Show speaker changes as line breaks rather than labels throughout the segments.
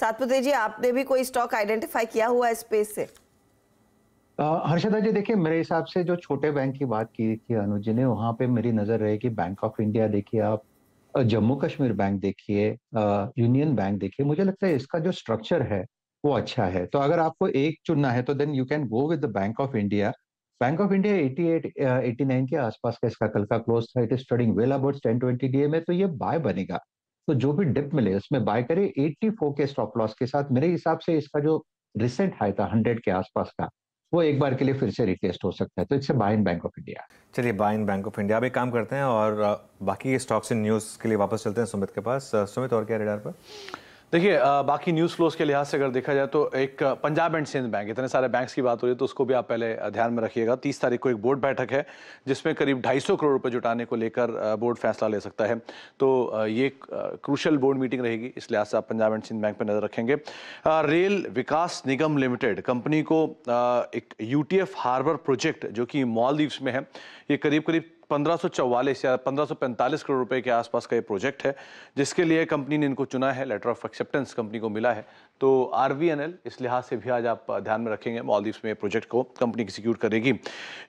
सातपुते जी आपने भी कोई स्टॉक आइडेंटिफाई किया हुआ है स्पेस से
हर्षदा जी देखिए मेरे हिसाब से जो छोटे बैंक की बात की थी अनुज जी ने वहाँ पे मेरी नजर रहे कि बैंक ऑफ इंडिया देखिए आप जम्मू कश्मीर बैंक देखिए यूनियन बैंक देखिए मुझे लगता है इसका जो स्ट्रक्चर है वो अच्छा है तो अगर आपको एक चुनना है तो then you can go with the bank of India bank of India 88 89 के आसपास का इसका कल का क्लोज था it is trading well about 10 20 डीए में तो ये बाय बनेगा तो जो भी डिप मिले उसमें बाय करे 84 के स्टॉप लॉस के साथ मेरे हिसाब से इसका जो रिसेंट हाई था 100 के आसपास का वो एक बार के लिए फिर से रिटेस्ट हो सकता है तो इट्स बाइन बैंक ऑफ इंडिया चलिए बाइन बैंक ऑफ इंडिया अब एक काम करते हैं और बाकी स्टॉक्स इन न्यूज़ के लिए वापस चलते हैं सुमित के पास सुमित और क्या रेडार पर
देखिए बाकी न्यूज़ फ्लोज के लिहाज से अगर देखा जाए तो एक पंजाब एंड सिंध बैंक इतने सारे बैंक्स की बात हो रही है तो उसको भी आप पहले ध्यान में रखिएगा तीस तारीख को एक बोर्ड बैठक है जिसमें करीब 250 करोड़ रुपए जुटाने को लेकर बोर्ड फैसला ले सकता है तो ये क्रूशल बोर्ड मीटिंग रहेगी इस लिहाज से आप पंजाब एंड सिंध बैंक पर नज़र रखेंगे रेल विकास निगम लिमिटेड कंपनी को एक यू हार्बर प्रोजेक्ट जो कि मॉलदीव्स में है ये करीब करीब 1544 या 1545 करोड़ रुपए के आसपास का ये प्रोजेक्ट है जिसके लिए कंपनी ने इनको चुना है लेटर ऑफ एक्सेप्टेंस कंपनी को मिला है तो आर इस लिहाज से भी आज आप ध्यान में रखेंगे मालदीव्स में प्रोजेक्ट को कंपनी एग्जीक्यूट करेगी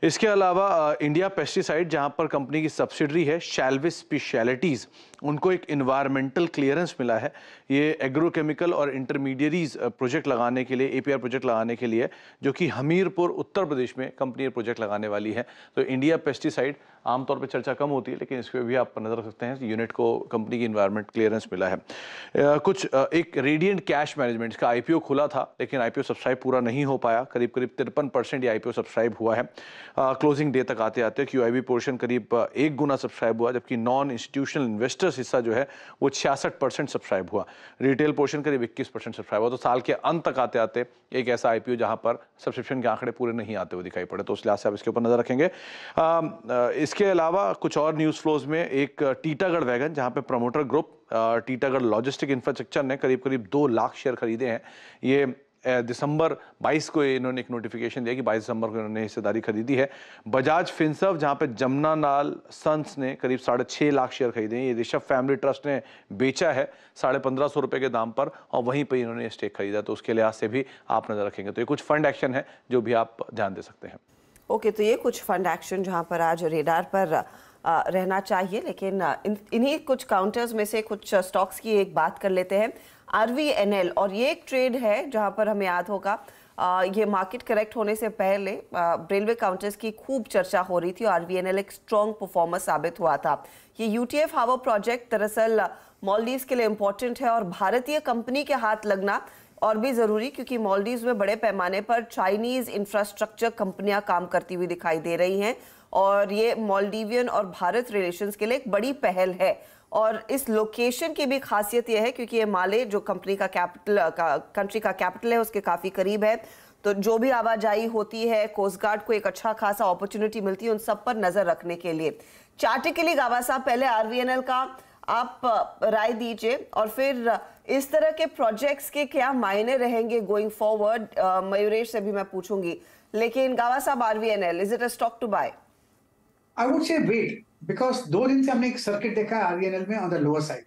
इसके अलावा इंडिया पेस्टिसाइड जहां पर कंपनी की सब्सिडरी है शैल्विस स्पेशलिटीज़ उनको एक इन्वायरमेंटल क्लियरेंस मिला है ये एग्रोकेमिकल और इंटरमीडियरीज प्रोजेक्ट लगाने के लिए एपीआर प्रोजेक्ट लगाने के लिए जो कि हमीरपुर उत्तर प्रदेश में कंपनी प्रोजेक्ट लगाने वाली है तो इंडिया पेस्टिसाइड आमतौर पर चर्चा कम होती है लेकिन इस पर भी आप नजर रख सकते हैं यूनिट को कंपनी की इन्वायरमेंट क्लियरेंस मिला है कुछ एक रेडियंट कैश मैनेजमेंट इसका आईपीओ खुला था लेकिन आईपीओ सब्सक्राइब पूरा नहीं हो पाया करीब करीब तिरपन परसेंट ये आईपीओ सब्सक्राइब हुआ है क्लोजिंग डे तक आते आते क्यू आई पोर्शन करीब एक गुना सब्सक्राइब हुआ जबकि नॉन इंस्टीट्यूशनल इन्वेस्टर्स हिस्सा जो है वो छियासठ परसेंट सब्सक्राइब हुआ रिटेल पोर्शन करीब इक्कीस परसेंट सब्सक्राइब हुआ तो साल के अंत तक आते आते एक ऐसा आईपीओ जहां पर सब्सक्रिप्शन के आंकड़े पूरे नहीं आते हुए दिखाई पड़े तो उस लिहाज से आप इसके ऊपर नजर रखेंगे इसके अलावा कुछ और न्यूज़ फ्लोज में एक टीटागढ़ वैगन जहां पे promoter group Titagarh logistic infrastructure ने करीब करीब दो लाख शेयर खरीदे हैं ये दिसंबर 22 को इन्होंने एक नोटिफिकेशन दिया कि 22 दिसंबर को इन्होंने हिस्सेदारी खरीदी है बजाज फिंसव जहां पे जमुना नाल सन्स ने करीब साढ़े छः लाख शेयर खरीदे हैं ये ऋषभ फैमिली ट्रस्ट ने बेचा है साढ़े पंद्रह सौ रुपये के दाम पर और वहीं पर इन्होंने स्टेक खरीदा तो उसके लिहाज से भी आप नज़र रखेंगे तो ये कुछ फंड एक्शन है जो भी आप ध्यान दे सकते
हैं ओके तो ये कुछ फंड एक्शन जहाँ पर आज रेडार पर रहना चाहिए लेकिन इन्हीं कुछ काउंटर्स में से कुछ स्टॉक्स की एक बात कर लेते हैं आर और ये एक ट्रेड है जहाँ पर हमें याद होगा ये मार्केट करेक्ट होने से पहले रेलवे काउंटर्स की खूब चर्चा हो रही थी और आर वी एन एल एक स्ट्रॉन्ग परफॉर्मर साबित हुआ था ये यू टी एफ हावर प्रोजेक्ट दरअसल मॉलदीव्स के लिए इम्पोर्टेंट है और भारतीय कंपनी के हाथ लगना और भी ज़रूरी क्योंकि मॉलडीव में बड़े पैमाने पर चाइनीज़ इंफ्रास्ट्रक्चर कंपनियां काम करती हुई दिखाई दे रही हैं और ये मॉलडीवियन और भारत रिलेशंस के लिए एक बड़ी पहल है और इस लोकेशन की भी खासियत यह है क्योंकि ये माले जो कंपनी का कैपिटल कंट्री का कैपिटल है उसके काफ़ी करीब है तो जो भी आवाजाही होती है कोस्ट गार्ड को एक अच्छा खासा अपॉर्चुनिटी मिलती है उन सब पर नज़र रखने के लिए चार्टिकली गावा साहब पहले आरवीएनएल का आप राय दीजिए और फिर इस तरह के प्रोजेक्ट्स के क्या मायने रहेंगे गोइंग फॉरवर्ड मयूरेश से भी मैं पूछूंगी लेकिन गावा साहब RVNL is it a stock to buy
I would say wait because दो दिन से हमने एक सर्किट देखा है आरवीएनएल में ऑन द लोअर साइड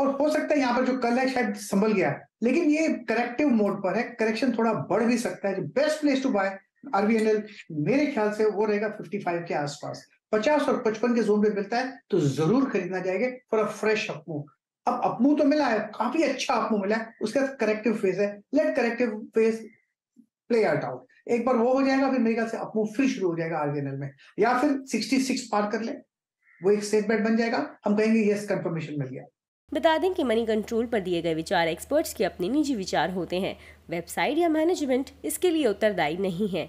और हो सकता है यहाँ पर जो कल है शायद संभल गया लेकिन ये करेक्टिव मोड पर है करेक्शन थोड़ा बढ़ भी सकता है best place to buy RVNL मेरे ख्याल से वो रहेगा 55 के आसपास पचास और पचपन के जोन पे मिलता है तो जरूर खरीदना चाहिए फॉर अ फ्रेश अपमू अब अपमू तो मिला है काफी अच्छा अपमू मिला है उसके बाद करेक्टिव फेज है let corrective phase play out out एक बार वो हो जाएगा फिर मेरे ख्याल से अपमू फिर शुरू हो जाएगा आरबीएनएल में या फिर सिक्सटी सिक्स पार कर ले वो एक स्टेटमेंट बन जाएगा हम कहेंगे यस कंफर्मेशन मिल गया
बता दें कि मनी कंट्रोल पर दिए गए विचार एक्सपर्ट्स के अपने निजी विचार होते हैं वेबसाइट या मैनेजमेंट इसके लिए उत्तरदायी नहीं है